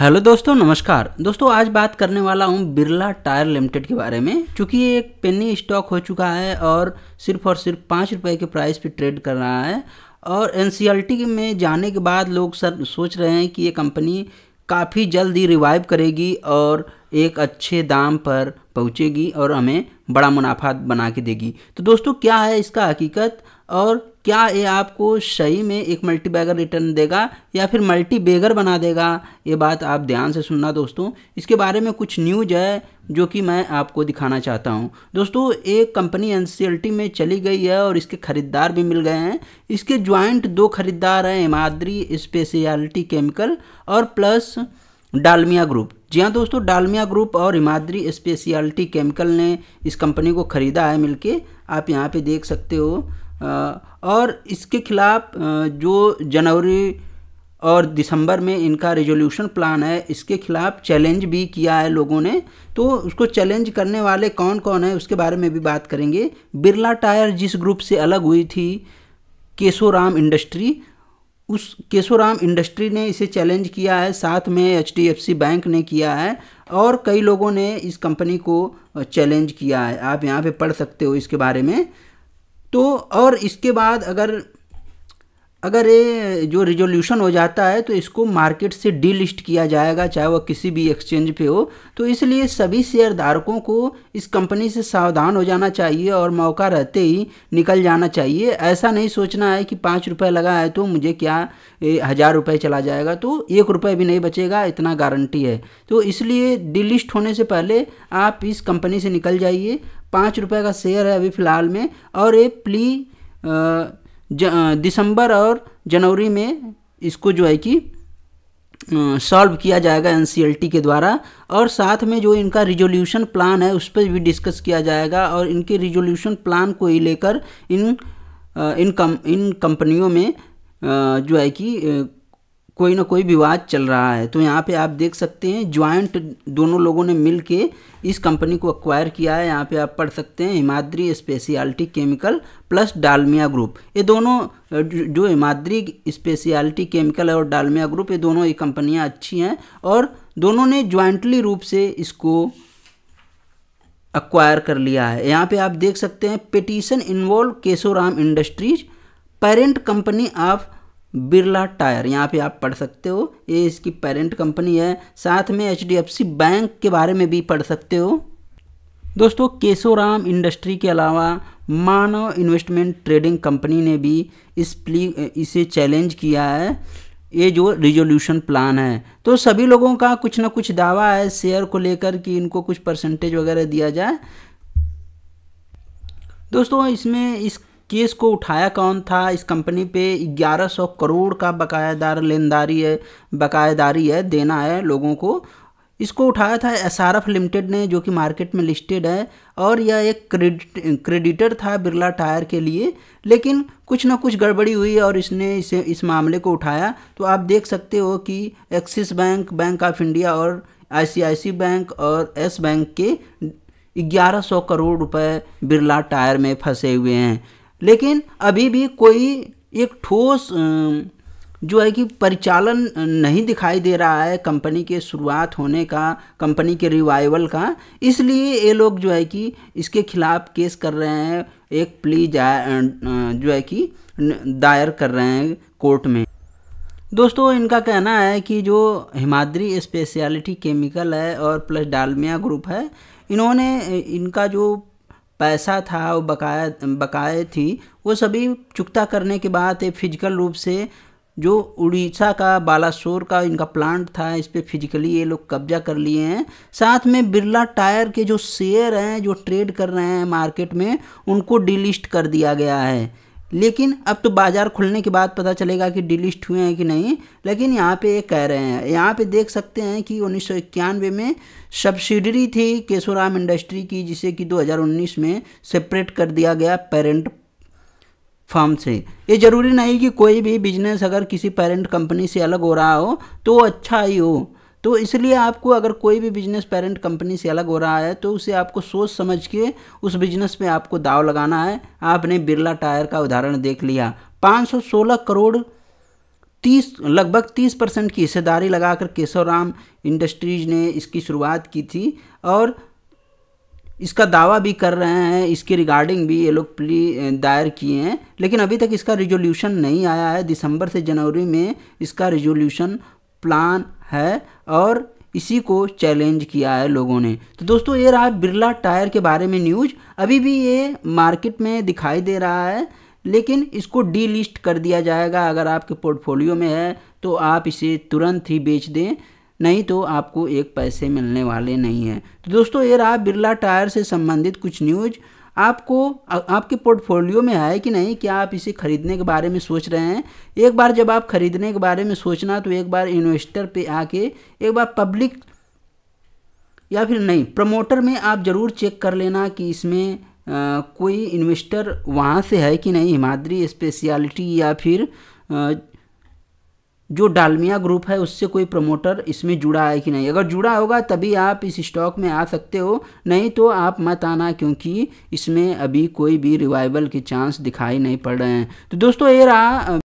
hello दोस्तों नमस्कार दोस्तों आज बात करने वाला हूँ बिरला टायर लिमिटेड के बारे में चूँकि ये एक पेनी स्टॉक हो चुका है और सिर्फ और सिर्फ पाँच रुपये के प्राइस पे ट्रेड कर रहा है और एन में जाने के बाद लोग सर सोच रहे हैं कि ये कंपनी काफ़ी जल्द ही रिवाइव करेगी और एक अच्छे दाम पर पहुँचेगी और हमें बड़ा मुनाफा बना के देगी तो दोस्तों क्या है इसका हकीकत और क्या ये आपको सही में एक मल्टी बैगर रिटर्न देगा या फिर मल्टी बेगर बना देगा ये बात आप ध्यान से सुनना दोस्तों इसके बारे में कुछ न्यूज है जो कि मैं आपको दिखाना चाहता हूँ दोस्तों एक कंपनी एन में चली गई है और इसके ख़रीदार भी मिल गए हैं इसके ज्वाइंट दो ख़रीदार हैं हिमाद्री स्पेशलिटी केमिकल और प्लस डालमिया ग्रुप जी हाँ दोस्तों डालमिया ग्रुप और हिमाद्री स्पेशलिटी केमिकल ने इस कंपनी को ख़रीदा है मिलके आप यहाँ पे देख सकते हो और इसके खिलाफ जो जनवरी और दिसंबर में इनका रेजोल्यूशन प्लान है इसके खिलाफ चैलेंज भी किया है लोगों ने तो उसको चैलेंज करने वाले कौन कौन है उसके बारे में भी बात करेंगे बिरला टायर जिस ग्रुप से अलग हुई थी केशोराम इंडस्ट्री उस केशोराम इंडस्ट्री ने इसे चैलेंज किया है साथ में एच बैंक ने किया है और कई लोगों ने इस कंपनी को चैलेंज किया है आप यहाँ पे पढ़ सकते हो इसके बारे में तो और इसके बाद अगर अगर ये जो रिजोल्यूशन हो जाता है तो इसको मार्केट से डीलिस्ट किया जाएगा चाहे वह किसी भी एक्सचेंज पे हो तो इसलिए सभी शेयर धारकों को इस कंपनी से सावधान हो जाना चाहिए और मौका रहते ही निकल जाना चाहिए ऐसा नहीं सोचना है कि पाँच रुपये लगा है तो मुझे क्या हज़ार रुपये चला जाएगा तो एक रुपये भी नहीं बचेगा इतना गारंटी है तो इसलिए डीलिस्ट होने से पहले आप इस कंपनी से निकल जाइए पाँच रुपये का शेयर है अभी फ़िलहाल में और ये प्ली दिसंबर और जनवरी में इसको जो है कि सॉल्व किया जाएगा एन के द्वारा और साथ में जो इनका रिजोल्यूशन प्लान है उस पर भी डिस्कस किया जाएगा और इनके रिजोल्यूशन प्लान को ही लेकर इन इन कम इन कंपनियों में जो है कि कोई ना कोई विवाद चल रहा है तो यहाँ पे आप देख सकते हैं ज्वाइंट दोनों लोगों ने मिल के इस कंपनी को अक्वायर किया है यहाँ पे आप पढ़ सकते हैं Himadri speciality chemical plus Dalmia group ये दोनों जो हिमाद्री स्पेशलिटी केमिकल और डालमिया ग्रुप ये दोनों ये कंपनियाँ अच्छी हैं और दोनों ने ज्वाइंटली रूप से इसको अक्वायर कर लिया है यहाँ पर आप देख सकते हैं petition involve Kesoram industries parent company of Birla tyre यहाँ पे आप पढ़ सकते हो ये इसकी पेरेंट कंपनी है साथ में एच बैंक के बारे में भी पढ़ सकते हो दोस्तों केशोराम इंडस्ट्री के अलावा मानव इन्वेस्टमेंट ट्रेडिंग कंपनी ने भी इस प्ली इसे चैलेंज किया है ये जो रिजोल्यूशन प्लान है तो सभी लोगों का कुछ ना कुछ दावा है शेयर को लेकर कि इनको कुछ परसेंटेज वगैरह दिया जाए दोस्तों इसमें इस केस को उठाया कौन था इस कंपनी पे 1100 करोड़ का बकायादार लेनदारी है बकायादारी है देना है लोगों को इसको उठाया था एस आर एफ लिमिटेड ने जो कि मार्केट में लिस्टेड है और यह एक क्रेडिट क्रेडिटर था बिरला टायर के लिए लेकिन कुछ ना कुछ गड़बड़ी हुई और इसने इसे इस मामले को उठाया तो आप देख सकते हो कि Axis bank bank of India और आई बैंक और एस बैंक के 1100 करोड़ रुपए बिरला टायर में फंसे हुए हैं लेकिन अभी भी कोई एक ठोस जो है कि परिचालन नहीं दिखाई दे रहा है कंपनी के शुरुआत होने का कंपनी के रिवाइवल का इसलिए ये लोग जो है कि इसके खिलाफ केस कर रहे हैं एक प्ली जो है कि दायर कर रहे हैं कोर्ट में दोस्तों इनका कहना है कि जो हिमाद्री स्पेशलिटी केमिकल है और प्लस डालमिया ग्रुप है इन्होंने इनका जो पैसा था वो बकाया बकाए थी वो सभी चुकता करने के बाद फिजिकल रूप से जो उड़ीसा का बालासोर का इनका प्लांट था इस पर फिजिकली ये लोग कब्जा कर लिए हैं साथ में बिरला टायर के जो शेयर हैं जो ट्रेड कर रहे हैं मार्केट में उनको डिलिस्ट कर दिया गया है लेकिन अब तो बाज़ार खुलने के बाद पता चलेगा कि डिलिस्ट हुए हैं कि नहीं लेकिन यहाँ पे ये कह रहे हैं यहाँ पे देख सकते हैं कि उन्नीस में सब्सिडरी थी केशोराम इंडस्ट्री की जिसे कि 2019 में सेपरेट कर दिया गया पेरेंट फॉर्म से ये ज़रूरी नहीं कि कोई भी बिजनेस अगर किसी पेरेंट कंपनी से अलग हो रहा हो तो अच्छा ही हो तो इसलिए आपको अगर कोई भी बिजनेस पेरेंट कंपनी से अलग हो रहा है तो उसे आपको सोच समझ के उस बिजनेस में आपको दाव लगाना है आपने बिरला टायर का उदाहरण देख लिया 516 करोड़ तीस लगभग तीस परसेंट की हिस्सेदारी लगाकर केशवराम इंडस्ट्रीज ने इसकी शुरुआत की थी और इसका दावा भी कर रहे हैं इसके रिगार्डिंग भी ये लोग प्ली दायर किए हैं लेकिन अभी तक इसका रिजोल्यूशन नहीं आया है दिसंबर से जनवरी में इसका रिजोल्यूशन प्लान है और इसी को चैलेंज किया है लोगों ने तो दोस्तों ये रहा बिरला टायर के बारे में न्यूज अभी भी ये मार्केट में दिखाई दे रहा है लेकिन इसको डी कर दिया जाएगा अगर आपके पोर्टफोलियो में है तो आप इसे तुरंत ही बेच दें नहीं तो आपको एक पैसे मिलने वाले नहीं हैं तो दोस्तों ये रहा बिरला टायर से संबंधित कुछ न्यूज़ आपको आपके पोर्टफोलियो में है कि नहीं क्या आप इसे खरीदने के बारे में सोच रहे हैं एक बार जब आप खरीदने के बारे में सोचना तो एक बार इन्वेस्टर पे आके एक बार पब्लिक या फिर नहीं प्रमोटर में आप ज़रूर चेक कर लेना कि इसमें आ, कोई इन्वेस्टर वहाँ से है कि नहीं हिमाद्री स्पेशलिटी या फिर जो डालमिया ग्रुप है उससे कोई प्रमोटर इसमें जुड़ा है कि नहीं अगर जुड़ा होगा तभी आप इस स्टॉक में आ सकते हो नहीं तो आप मत आना क्योंकि इसमें अभी कोई भी रिवाइवल के चांस दिखाई नहीं पड़ रहे हैं तो दोस्तों ये रहा